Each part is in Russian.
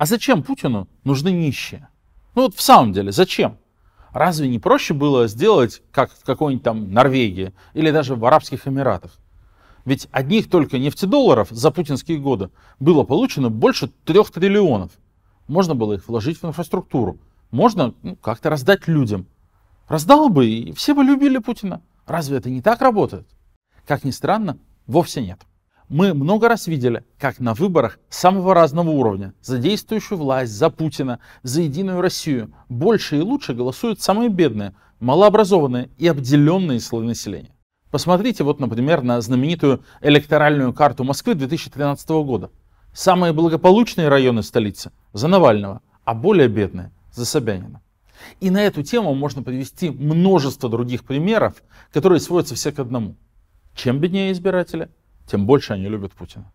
А зачем Путину нужны нищие? Ну вот в самом деле, зачем? Разве не проще было сделать, как в какой-нибудь там Норвегии или даже в Арабских Эмиратах? Ведь одних только нефтедолларов за путинские годы было получено больше трех триллионов. Можно было их вложить в инфраструктуру, можно ну, как-то раздать людям. Раздал бы, и все бы любили Путина. Разве это не так работает? Как ни странно, вовсе нет. Мы много раз видели, как на выборах самого разного уровня, за действующую власть, за Путина, за единую Россию, больше и лучше голосуют самые бедные, малообразованные и обделенные слои населения. Посмотрите вот, например, на знаменитую электоральную карту Москвы 2013 года. Самые благополучные районы столицы – за Навального, а более бедные – за Собянина. И на эту тему можно привести множество других примеров, которые сводятся все к одному. Чем беднее избиратели – тем больше они любят Путина.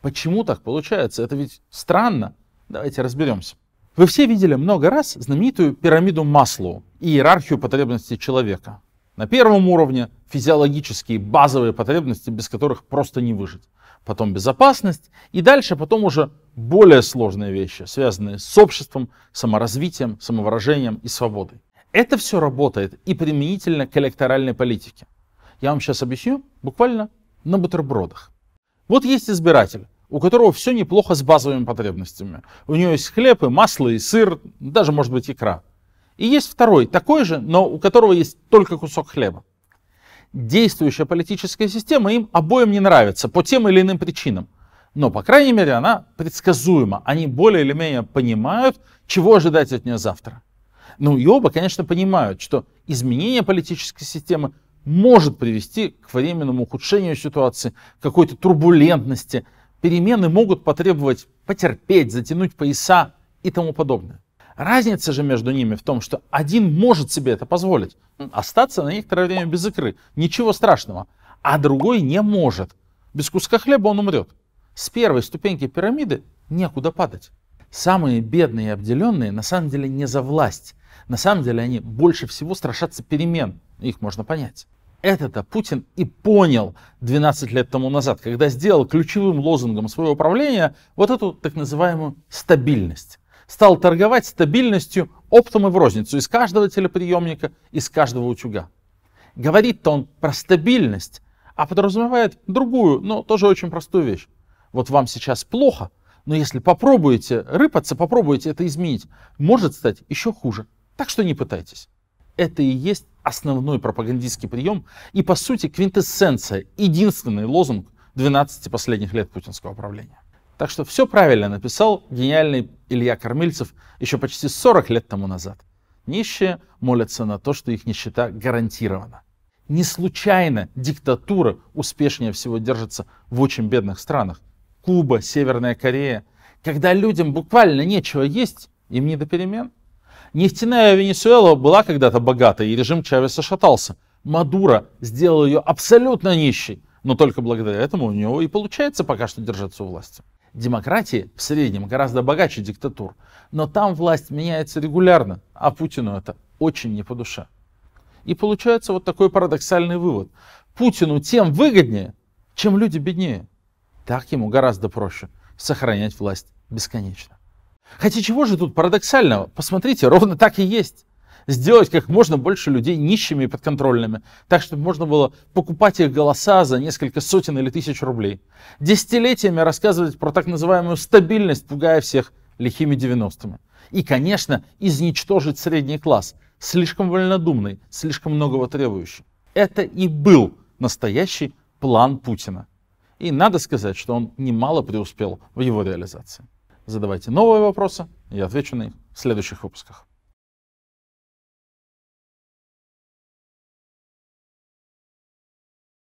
Почему так получается? Это ведь странно. Давайте разберемся. Вы все видели много раз знаменитую пирамиду Маслоу и иерархию потребностей человека. На первом уровне физиологические базовые потребности, без которых просто не выжить. Потом безопасность и дальше потом уже более сложные вещи, связанные с обществом, саморазвитием, самовыражением и свободой. Это все работает и применительно к электоральной политике. Я вам сейчас объясню буквально на бутербродах. Вот есть избиратель, у которого все неплохо с базовыми потребностями. У него есть хлеб и масло и сыр, даже, может быть, икра. И есть второй, такой же, но у которого есть только кусок хлеба. Действующая политическая система им обоим не нравится по тем или иным причинам. Но, по крайней мере, она предсказуема. Они более или менее понимают, чего ожидать от нее завтра. Ну и оба, конечно, понимают, что изменение политической системы может привести к временному ухудшению ситуации, какой-то турбулентности. Перемены могут потребовать потерпеть, затянуть пояса и тому подобное. Разница же между ними в том, что один может себе это позволить, остаться на некоторое время без икры, ничего страшного, а другой не может. Без куска хлеба он умрет. С первой ступеньки пирамиды некуда падать. Самые бедные и обделенные на самом деле не за власть. На самом деле они больше всего страшатся перемен. Их можно понять. Это-то Путин и понял 12 лет тому назад, когда сделал ключевым лозунгом своего правления вот эту так называемую стабильность. Стал торговать стабильностью оптом и в розницу из каждого телеприемника, из каждого утюга. Говорит-то он про стабильность, а подразумевает другую, но тоже очень простую вещь. Вот вам сейчас плохо, но если попробуете рыпаться, попробуете это изменить, может стать еще хуже. Так что не пытайтесь это и есть основной пропагандистский прием и, по сути, квинтэссенция, единственный лозунг 12 последних лет путинского правления. Так что все правильно написал гениальный Илья Кормильцев еще почти 40 лет тому назад. Нищие молятся на то, что их нищета гарантирована. Не случайно диктатура успешнее всего держится в очень бедных странах. Куба, Северная Корея. Когда людям буквально нечего есть, им не до перемен – Нефтяная Венесуэла была когда-то богатой, и режим Чавеса шатался. Мадура сделал ее абсолютно нищей, но только благодаря этому у него и получается пока что держаться у власти. Демократии в среднем гораздо богаче диктатур, но там власть меняется регулярно, а Путину это очень не по душе. И получается вот такой парадоксальный вывод. Путину тем выгоднее, чем люди беднее. Так ему гораздо проще сохранять власть бесконечно. Хотя чего же тут парадоксального? Посмотрите, ровно так и есть. Сделать как можно больше людей нищими и подконтрольными, так чтобы можно было покупать их голоса за несколько сотен или тысяч рублей. Десятилетиями рассказывать про так называемую стабильность, пугая всех лихими 90-ми. И, конечно, изничтожить средний класс, слишком вольнодумный, слишком многого требующий. Это и был настоящий план Путина. И надо сказать, что он немало преуспел в его реализации. Задавайте новые вопросы, я отвечу на них в следующих выпусках.